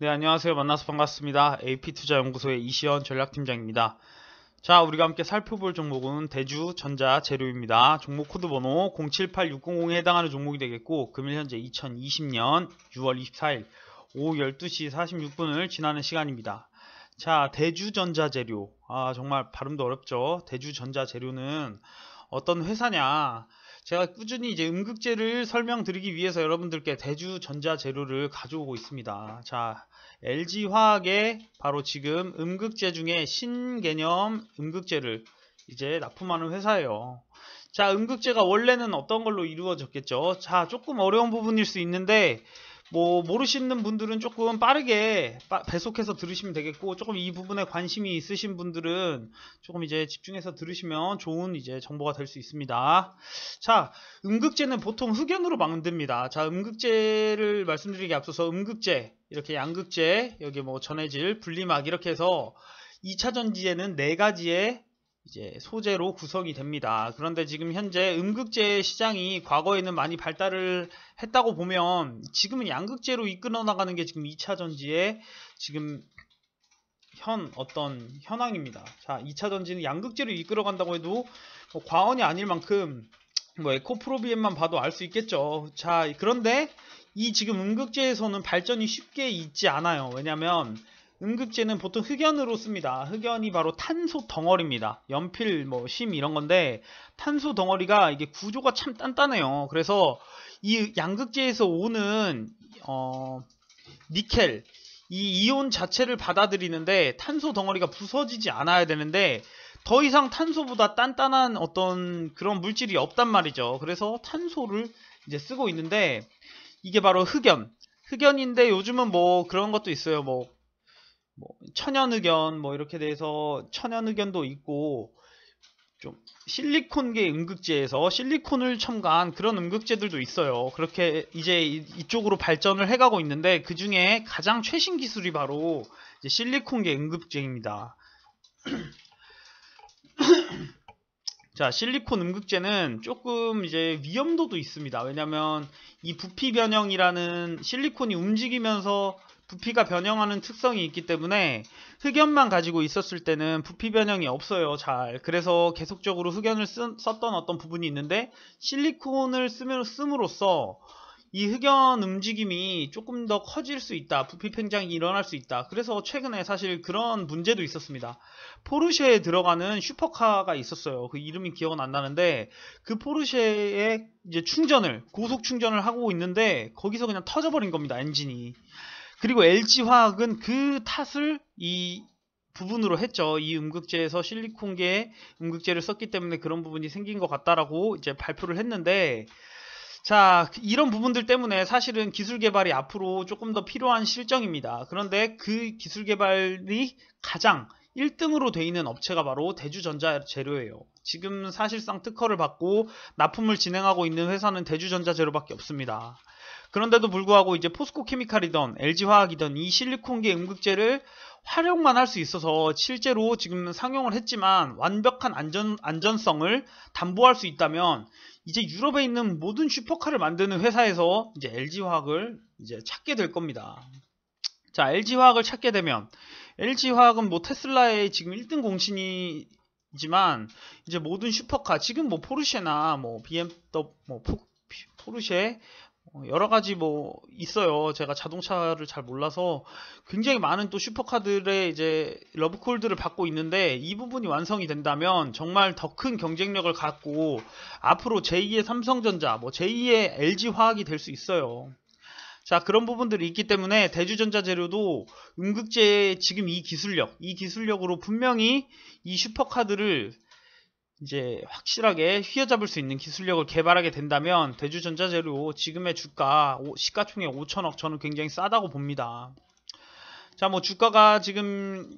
네, 안녕하세요. 만나서 반갑습니다. AP투자연구소의 이시현 전략팀장입니다. 자, 우리가 함께 살펴볼 종목은 대주 전자 재료입니다. 종목 코드 번호 078600에 해당하는 종목이 되겠고 금일 현재 2020년 6월 24일 오후 12시 46분을 지나는 시간입니다. 자, 대주 전자 재료. 아, 정말 발음도 어렵죠. 대주 전자 재료는 어떤 회사냐? 제가 꾸준히 이제 음극재를 설명드리기 위해서 여러분들께 대주 전자재료를 가져오고 있습니다. 자, LG화학의 바로 지금 음극재 중에 신개념 음극재를 이제 납품하는 회사예요. 자, 음극재가 원래는 어떤 걸로 이루어졌겠죠? 자, 조금 어려운 부분일 수 있는데 뭐 모르시는 분들은 조금 빠르게 배속해서 들으시면 되겠고 조금 이 부분에 관심이 있으신 분들은 조금 이제 집중해서 들으시면 좋은 이제 정보가 될 수 있습니다. 자, 음극재는 보통 흑연으로 만듭니다. 자, 음극재를 말씀드리기 앞서서 음극재, 이렇게 양극재, 여기 뭐 전해질, 분리막 이렇게 해서 2차 전지에는 네 가지의 이제 소재로 구성이 됩니다. 그런데 지금 현재 음극재 시장이 과거에는 많이 발달을 했다고 보면 지금은 양극재로 이끌어 나가는 게 지금 2차 전지의 지금 현 어떤 현황입니다. 자, 2차 전지는 양극재로 이끌어 간다고 해도 뭐 과언이 아닐 만큼 뭐 에코프로비엠만 봐도 알 수 있겠죠. 자, 그런데 이 지금 음극재에서는 발전이 쉽게 있지 않아요. 왜냐면 하 응급제는 보통 흑연으로 씁니다. 흑연이 바로 탄소 덩어리입니다. 연필, 뭐, 심 이런 건데 탄소 덩어리가 이게 구조가 참 단단해요. 그래서 이양극제에서 오는 어, 니켈 이 이온 자체를 받아들이는데 탄소 덩어리가 부서지지 않아야 되는데 더 이상 탄소보다 단단한 어떤 그런 물질이 없단 말이죠. 그래서 탄소를 이제 쓰고 있는데 이게 바로 흑연. 흑연인데 요즘은 뭐 그런 것도 있어요. 뭐 천연 의견 뭐 이렇게 돼서 천연 의견도 있고 좀 실리콘계 음극재에서 실리콘을 첨가한 그런 음극재들도 있어요. 그렇게 이제 이쪽으로 발전을 해가고 있는데 그 중에 가장 최신 기술이 바로 실리콘계 음극재입니다. 자, 실리콘 음극재는 조금 이제 위험도도 있습니다. 왜냐면 이 부피 변형이라는 실리콘이 움직이면서 부피가 변형하는 특성이 있기 때문에 흑연만 가지고 있었을 때는 부피 변형이 없어요. 잘. 그래서 계속적으로 흑연을 쓴, 썼던 어떤 부분이 있는데 실리콘을 쓰면, 씀으로써 이 흑연 움직임이 조금 더 커질 수 있다. 부피 팽장이 일어날 수 있다. 그래서 최근에 사실 그런 문제도 있었습니다. 포르쉐에 들어가는 슈퍼카가 있었어요. 그 이름이 기억은 안 나는데 그 포르쉐에 이제 충전을 고속 충전을 하고 있는데 거기서 그냥 터져버린 겁니다. 엔진이. 그리고 LG화학은 그 탓을 이 부분으로 했죠. 이 음극재에서 실리콘계 음극재를 썼기 때문에 그런 부분이 생긴 것 같다라고 이제 발표를 했는데 자 이런 부분들 때문에 사실은 기술 개발이 앞으로 조금 더 필요한 실정입니다. 그런데 그 기술 개발이 가장 1등으로 돼 있는 업체가 바로 대주전자재료예요. 지금 사실상 특허를 받고 납품을 진행하고 있는 회사는 대주전자재료밖에 없습니다. 그런데도 불구하고 이제 포스코 케미칼이던 LG화학이던 이 실리콘계 음극재를 활용만 할 수 있어서 실제로 지금 상용을 했지만 완벽한 안전, 안전성을 담보할 수 있다면 이제 유럽에 있는 모든 슈퍼카를 만드는 회사에서 이제 LG화학을 이제 찾게 될 겁니다. 자, LG화학을 찾게 되면 LG화학은 뭐 테슬라의 지금 1등 공신이 지만 이제 모든 슈퍼카 지금 뭐 포르쉐나 뭐 BMW 뭐 포, 포르쉐 어, 여러 가지 뭐 있어요. 제가 자동차를 잘 몰라서 굉장히 많은 또 슈퍼카들의 이제 러브콜드를 받고 있는데 이 부분이 완성이 된다면 정말 더 큰 경쟁력을 갖고 앞으로 제2의 삼성전자, 뭐 제2의 LG 화학이 될 수 있어요. 자 그런 부분들이 있기 때문에 대주전자재료도 음극재의 지금 이 기술력, 이 기술력으로 분명히 이 슈퍼카드를 이제 확실하게 휘어잡을 수 있는 기술력을 개발하게 된다면 대주전자재료 지금의 주가 시가총액 5천억 저는 굉장히 싸다고 봅니다. 자뭐 주가가 지금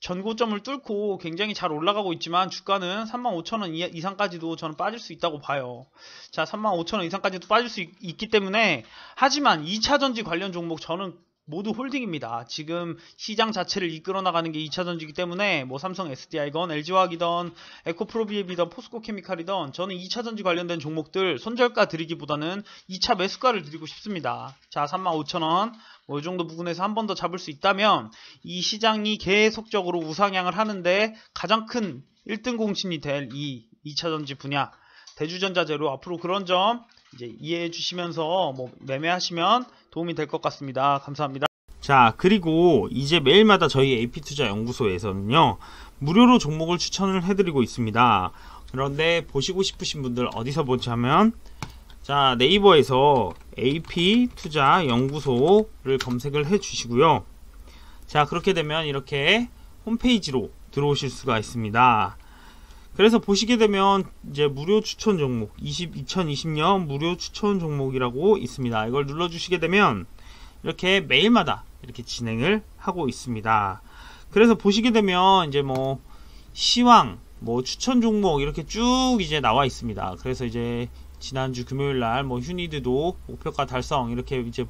전고점을 뚫고 굉장히 잘 올라가고 있지만 주가는 35,000원 이상까지도 저는 빠질 수 있다고 봐요. 자 35,000원 이상까지도 빠질 수 있, 기 때문에 하지만 2차전지 관련 종목 저는 모두 홀딩입니다. 지금 시장 자체를 이끌어 나가는 게 2차전지기 이 때문에 뭐 삼성 SDI건 LG화학이던 에코프로비앱이던 포스코케미칼이던 저는 2차전지 관련된 종목들 손절가 드리기보다는 2차 매수가를 드리고 싶습니다. 자 35,000원 뭐 이 정도 부분에서한 번 더 잡을 수 있다면 이 시장이 계속적으로 우상향을 하는데 가장 큰 1등 공신이 될 이 2차전지 분야 대주전자재로 앞으로 그런 점 이제 이해해 주시면서 뭐 매매하시면 도움이 될 것 같습니다. 감사합니다. 자, 그리고 이제 매일마다 저희 AP투자 연구소에서는요. 무료로 종목을 추천을 해드리고 있습니다. 그런데 보시고 싶으신 분들 어디서 보자면 자, 네이버에서 AP투자 연구소를 검색을 해 주시고요. 자, 그렇게 되면 이렇게 홈페이지로 들어오실 수가 있습니다. 그래서 보시게 되면 이제 무료 추천 종목 20, 2020년 무료 추천 종목이라고 있습니다. 이걸 눌러주시게 되면 이렇게 매일마다 이렇게 진행을 하고 있습니다. 그래서 보시게 되면 이제 뭐 시황, 뭐 추천 종목 이렇게 쭉 이제 나와 있습니다. 그래서 이제 지난주 금요일 날 뭐 휴니드도 목표가 달성 이렇게 이제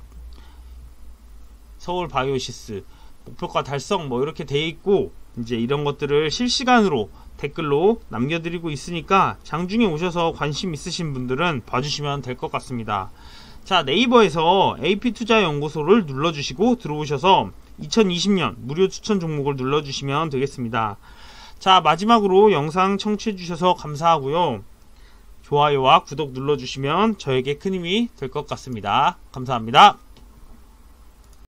서울 바이오시스 목표가 달성 뭐 이렇게 돼 있고 이제 이런 것들을 실시간으로 댓글로 남겨드리고 있으니까 장중에 오셔서 관심 있으신 분들은 봐주시면 될 것 같습니다. 자 네이버에서 AP투자연구소를 눌러주시고 들어오셔서 2020년 무료 추천 종목을 눌러주시면 되겠습니다. 자 마지막으로 영상 청취해주셔서 감사하고요. 좋아요와 구독 눌러주시면 저에게 큰 힘이 될 것 같습니다. 감사합니다.